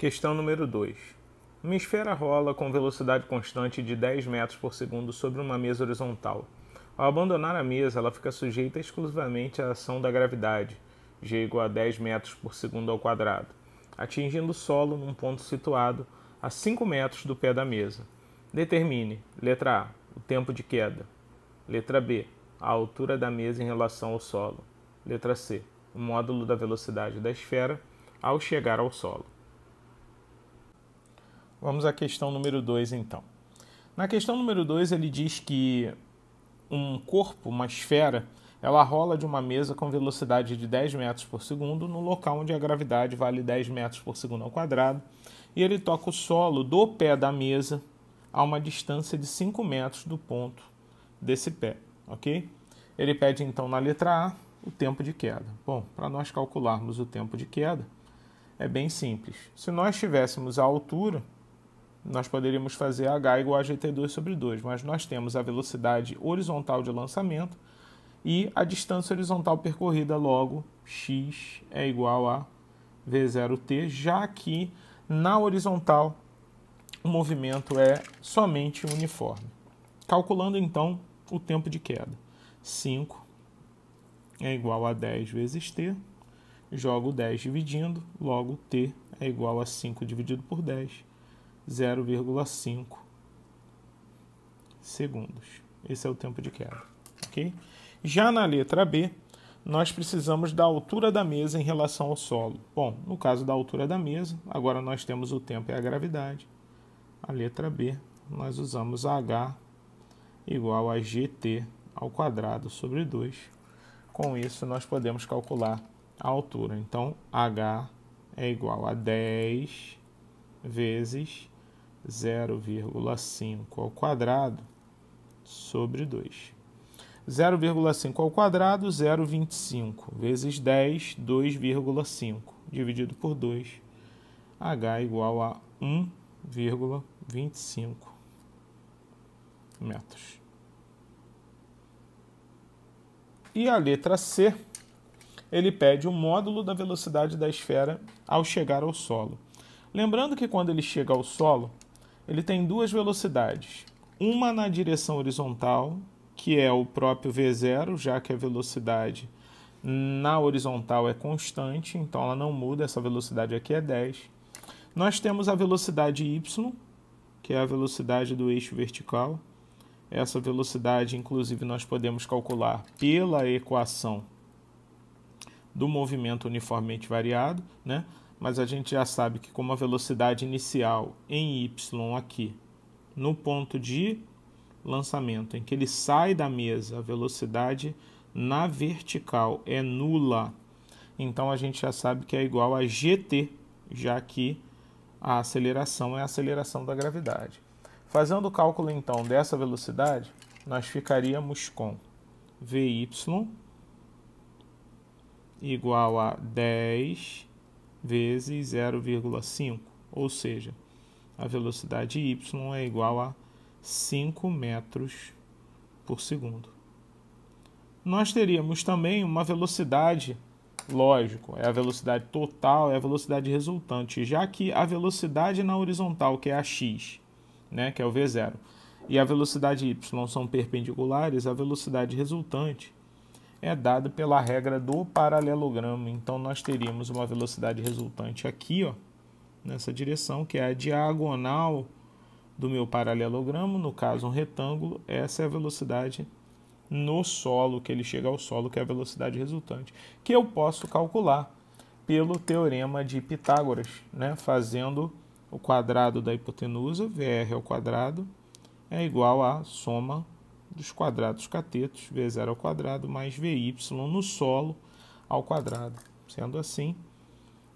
Questão número 2. Uma esfera rola com velocidade constante de 10 metros por segundo sobre uma mesa horizontal. Ao abandonar a mesa, ela fica sujeita exclusivamente à ação da gravidade, g igual a 10 metros por segundo ao quadrado, atingindo o solo num ponto situado a 5 metros do pé da mesa. Determine, letra A, o tempo de queda. Letra B, a altura da mesa em relação ao solo. Letra C, o módulo da velocidade da esfera ao chegar ao solo. Vamos à questão número 2, então. Na questão número 2, ele diz que um corpo, uma esfera, ela rola de uma mesa com velocidade de 10 metros por segundo no local onde a gravidade vale 10 metros por segundo ao quadrado, e ele toca o solo do pé da mesa a uma distância de 5 metros do ponto desse pé, ok? Ele pede então na letra A o tempo de queda. Bom, para nós calcularmos o tempo de queda, é bem simples. Se nós tivéssemos a altura, nós poderíamos fazer h igual a gt2 sobre 2, mas nós temos a velocidade horizontal de lançamento e a distância horizontal percorrida, logo x é igual a v0t, já que na horizontal o movimento é somente uniforme. Calculando então o tempo de queda. 5 é igual a 10 vezes t, jogo 10 dividindo, logo t é igual a 5 dividido por 10 0,5 segundos. Esse é o tempo de queda. Okay? Já na letra B, nós precisamos da altura da mesa em relação ao solo. Bom, no caso da altura da mesa, agora nós temos o tempo e a gravidade. A letra B, nós usamos H igual a GT ao quadrado sobre 2. Com isso, nós podemos calcular a altura. Então, H é igual a 10 vezes 0,5 ao quadrado sobre 2. 0,5 ao quadrado, 0,25 vezes 10, 2,5 dividido por 2, h igual a 1,25 metros. E a letra C, ele pede o módulo da velocidade da esfera ao chegar ao solo. Lembrando que quando ele chega ao solo, ele tem duas velocidades. Uma na direção horizontal, que é o próprio V0, já que a velocidade na horizontal é constante, então ela não muda, essa velocidade aqui é 10. Nós temos a velocidade y, que é a velocidade do eixo vertical. Essa velocidade, inclusive, nós podemos calcular pela equação do movimento uniformemente variado, né? mas a gente já sabe que como a velocidade inicial em y aqui, no ponto de lançamento, em que ele sai da mesa, a velocidade na vertical é nula. Então a gente já sabe que é igual a gt, já que a aceleração é a aceleração da gravidade. Fazendo o cálculo então dessa velocidade, nós ficaríamos com vy igual a 10 vezes 0,5, ou seja, a velocidade y é igual a 5 metros por segundo. Nós teríamos também uma velocidade, lógico, é a velocidade total, é a velocidade resultante, já que a velocidade na horizontal, que é a x, né, que é o v0, e a velocidade y são perpendiculares a velocidade resultante, é dado pela regra do paralelogramo. Então, nós teríamos uma velocidade resultante aqui, ó, nessa direção, que é a diagonal do meu paralelogramo, no caso um retângulo, essa é a velocidade no solo, que ele chega ao solo, que é a velocidade resultante, que eu posso calcular pelo teorema de Pitágoras, né? fazendo o quadrado da hipotenusa, VR ao quadrado, é igual à soma dos quadrados catetos, V0 ao quadrado mais VY no solo ao quadrado. Sendo assim,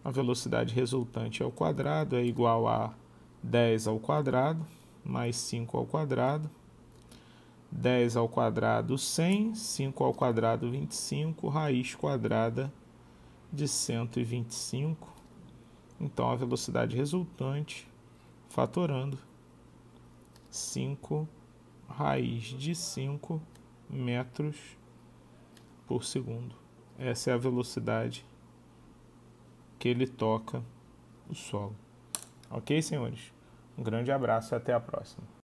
a velocidade resultante ao quadrado é igual a 10 ao quadrado mais 5 ao quadrado 10 ao quadrado 100, 5 ao quadrado 25, raiz quadrada de 125. Então a velocidade resultante, fatorando 5 raiz de 5 metros por segundo. Essa é a velocidade que ele toca o solo. Ok, senhores? Um grande abraço e até a próxima.